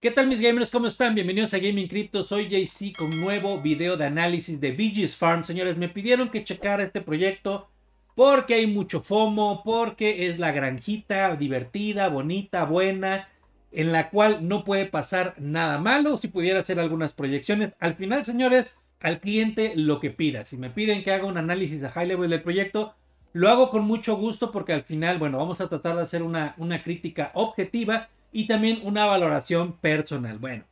¿Qué tal mis gamers? ¿Cómo están? Bienvenidos a Gaming Crypto. Soy JC con un nuevo video de análisis de Vigis Farm. Señores, me pidieron que checara este proyecto porque hay mucho FOMO, porque es la granjita divertida, bonita, buena, en la cual no puede pasar nada malo. Si pudiera hacer algunas proyecciones, al final, señores, al cliente lo que pida. Si me piden que haga un análisis de high level del proyecto, lo hago con mucho gusto porque al final, bueno, vamos a tratar de hacer una crítica objetiva y también una valoración personal. Bueno,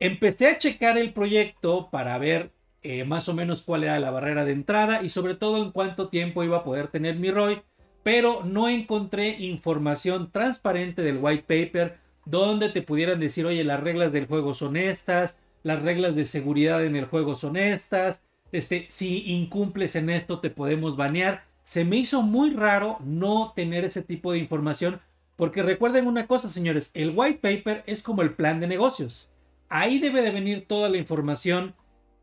empecé a checar el proyecto para ver eh, más o menos cuál era la barrera de entrada y sobre todo en cuánto tiempo iba a poder tener mi ROI, pero no encontré información transparente del white paper donde te pudieran decir, oye, las reglas del juego son estas, las reglas de seguridad en el juego son estas, este, si incumples en esto te podemos banear. Se me hizo muy raro no tener ese tipo de información porque recuerden una cosa, señores, el white paper es como el plan de negocios. Ahí debe de venir toda la información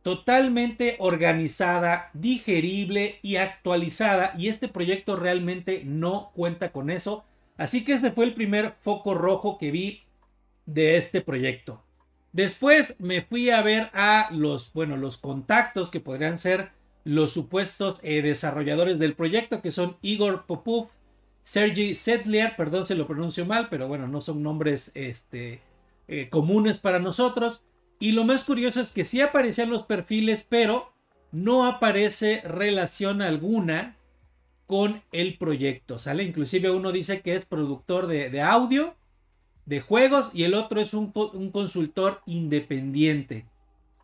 totalmente organizada, digerible y actualizada. Y este proyecto realmente no cuenta con eso. Así que ese fue el primer foco rojo que vi de este proyecto. Después me fui a ver a los, bueno, los contactos que podrían ser los supuestos eh, desarrolladores del proyecto, que son Igor Popov, Sergi Sedlier, perdón si lo pronuncio mal, pero bueno, no son nombres este, eh, comunes para nosotros. Y lo más curioso es que sí aparecen los perfiles, pero no aparece relación alguna con el proyecto, ¿sale? Inclusive uno dice que es productor de, audio, de juegos, y el otro es un, un consultor independiente,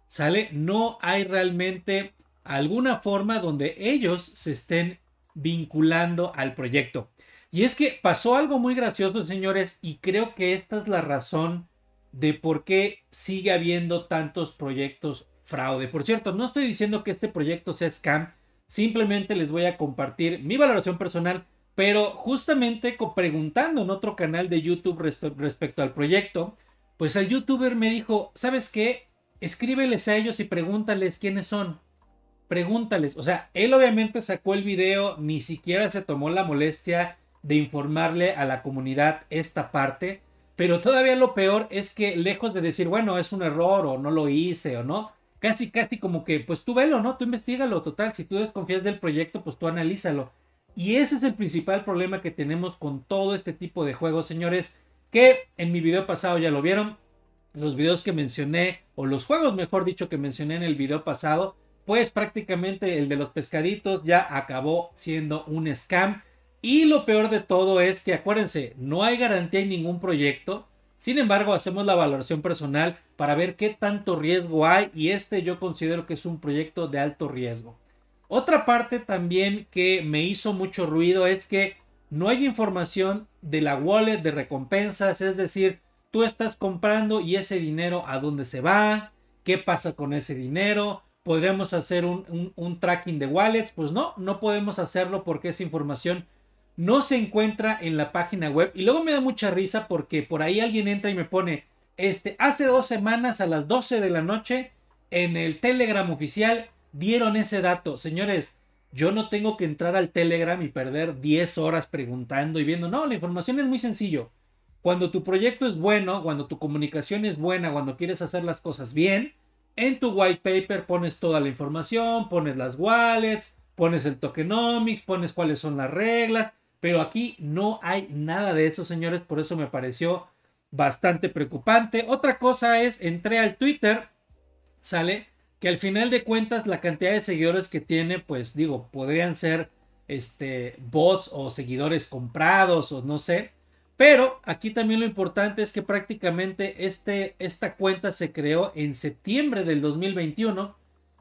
¿sale? No hay realmente alguna forma donde ellos se estén vinculando al proyecto. Y es que pasó algo muy gracioso, señores, y creo que esta es la razón de por qué sigue habiendo tantos proyectos fraude. Por cierto, no estoy diciendo que este proyecto sea scam, simplemente les voy a compartir mi valoración personal, pero justamente preguntando en otro canal de YouTube respecto al proyecto, pues el youtuber me dijo, ¿sabes qué? Escríbeles a ellos y pregúntales quiénes son. Pregúntales. O sea, él obviamente sacó el video, ni siquiera se tomó la molestia de informarle a la comunidad esta parte, pero todavía lo peor es que lejos de decir, bueno, es un error o no lo hice o no, casi, casi como que, pues tú velo, ¿no? Tú investigalo, total, si tú desconfías del proyecto, pues tú analízalo. Y ese es el principal problema que tenemos con todo este tipo de juegos, señores, que en mi video pasado ya lo vieron, los videos que mencioné, o los juegos, mejor dicho, que mencioné en el video pasado, pues prácticamente el de los pescaditos ya acabó siendo un scam. Y lo peor de todo es que acuérdense, no hay garantía en ningún proyecto. Sin embargo, hacemos la valoración personal para ver qué tanto riesgo hay y este yo considero que es un proyecto de alto riesgo. Otra parte también que me hizo mucho ruido es que no hay información de la wallet de recompensas, es decir, tú estás comprando y ese dinero a dónde se va, qué pasa con ese dinero, podríamos hacer un, tracking de wallets, pues no, no podemos hacerlo porque esa información no se encuentra en la página web. Y luego me da mucha risa porque por ahí alguien entra y me pone, este, hace dos semanas a las 12 de la noche en el Telegram oficial dieron ese dato. Señores, yo no tengo que entrar al Telegram y perder 10 horas preguntando y viendo. No, la información es muy sencillo. Cuando tu proyecto es bueno, cuando tu comunicación es buena, cuando quieres hacer las cosas bien, en tu white paper pones toda la información, pones las wallets, pones el tokenomics, pones cuáles son las reglas, pero aquí no hay nada de eso, señores, por eso me pareció bastante preocupante. Otra cosa es, entré al Twitter, sale que al final de cuentas la cantidad de seguidores que tiene, pues digo, podrían ser este bots o seguidores comprados o no sé. Pero aquí también lo importante es que prácticamente este, esta cuenta se creó en septiembre del 2021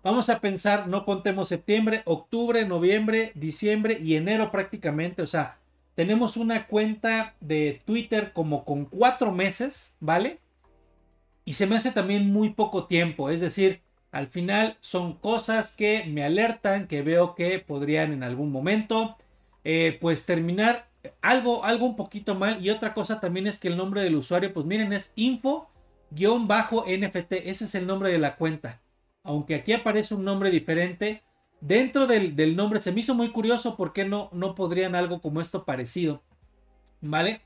Vamos a pensar, no contemos septiembre, octubre, noviembre, diciembre y enero prácticamente. O sea, tenemos una cuenta de Twitter como con cuatro meses, ¿vale? Y se me hace también muy poco tiempo. Es decir, al final son cosas que me alertan, que veo que podrían en algún momento, eh, pues terminar algo, algo un poquito mal. Y otra cosa también es que el nombre del usuario, pues miren, es info-nft. Ese es el nombre de la cuenta aunque aquí aparece un nombre diferente, dentro del, nombre se me hizo muy curioso por qué no, no podrían algo como esto parecido, ¿vale?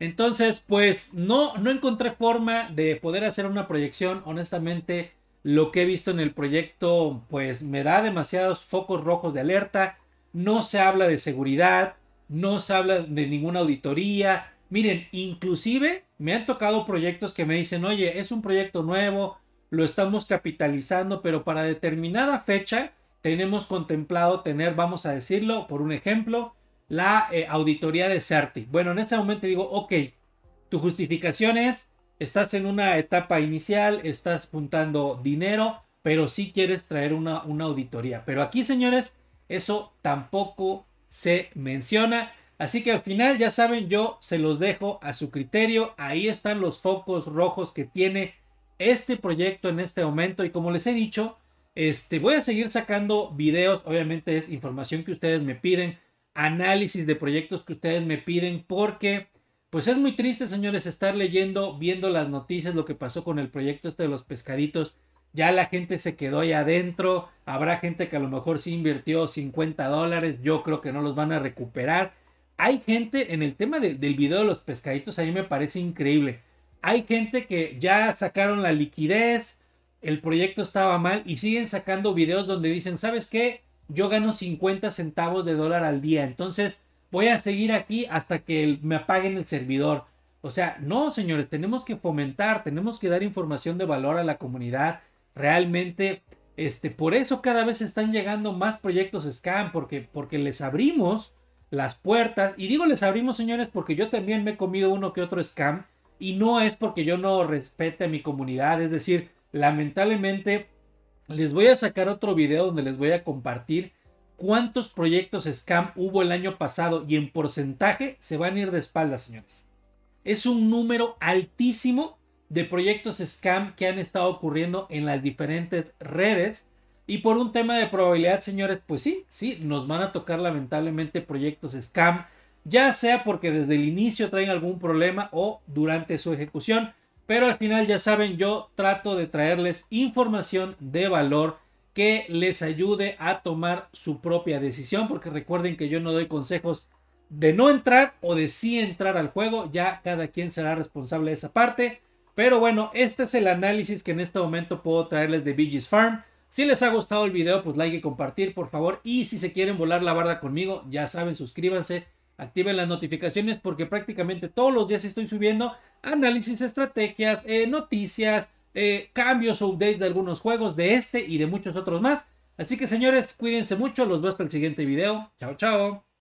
Entonces, pues no, no encontré forma de poder hacer una proyección, honestamente lo que he visto en el proyecto pues me da demasiados focos rojos de alerta, no se habla de seguridad, no se habla de ninguna auditoría. Miren, inclusive me han tocado proyectos que me dicen, oye, es un proyecto nuevo, lo estamos capitalizando, pero para determinada fecha tenemos contemplado tener, vamos a decirlo, por un ejemplo, la eh, auditoría de CERTI. Bueno, en ese momento digo, ok, tu justificación es, estás en una etapa inicial, estás apuntando dinero, pero si quieres traer una, una auditoría. Pero aquí, señores, eso tampoco se menciona. Así que al final, ya saben, yo se los dejo a su criterio. Ahí están los focos rojos que tiene este proyecto en este momento y como les he dicho, este, voy a seguir sacando videos, obviamente es información que ustedes me piden, análisis de proyectos que ustedes me piden, porque pues es muy triste, señores, estar leyendo, viendo las noticias, lo que pasó con el proyecto este de los pescaditos. Ya la gente se quedó ahí adentro, habrá gente que a lo mejor sí invirtió 50 dólares, yo creo que no los van a recuperar. Hay gente en el tema del video de los pescaditos, a mí me parece increíble hay gente que ya sacaron la liquidez, el proyecto estaba mal y siguen sacando videos donde dicen, ¿sabes qué? Yo gano 50 centavos de dólar al día, entonces voy a seguir aquí hasta que me apaguen el servidor. O sea, no, señores, tenemos que fomentar, tenemos que dar información de valor a la comunidad. Realmente, este, por eso cada vez están llegando más proyectos scam, porque, porque les abrimos las puertas. Y digo les abrimos, señores, porque yo también me he comido uno que otro scam y no es porque yo no respete a mi comunidad, es decir, lamentablemente les voy a sacar otro video donde les voy a compartir cuántos proyectos scam hubo el año pasado y en porcentaje se van a ir de espaldas, señores. Es un número altísimo de proyectos scam que han estado ocurriendo en las diferentes redes. Y por un tema de probabilidad, señores, pues sí, sí, nos van a tocar lamentablemente proyectos scam, ya sea porque desde el inicio traen algún problema o durante su ejecución. Pero al final ya saben, yo trato de traerles información de valor que les ayude a tomar su propia decisión, porque recuerden que yo no doy consejos de no entrar o de sí entrar al juego, ya cada quien será responsable de esa parte. Pero bueno, este es el análisis que en este momento puedo traerles de Biggie's Farm. Si les ha gustado el video, pues like y compartir, por favor. Y si se quieren volar la barda conmigo, ya saben, suscríbanse activen las notificaciones porque prácticamente todos los días estoy subiendo análisis, estrategias, eh, noticias, eh, cambios o updates de algunos juegos, de este y de muchos otros más. Así que señores, cuídense mucho, los veo hasta el siguiente video. Chao, chao.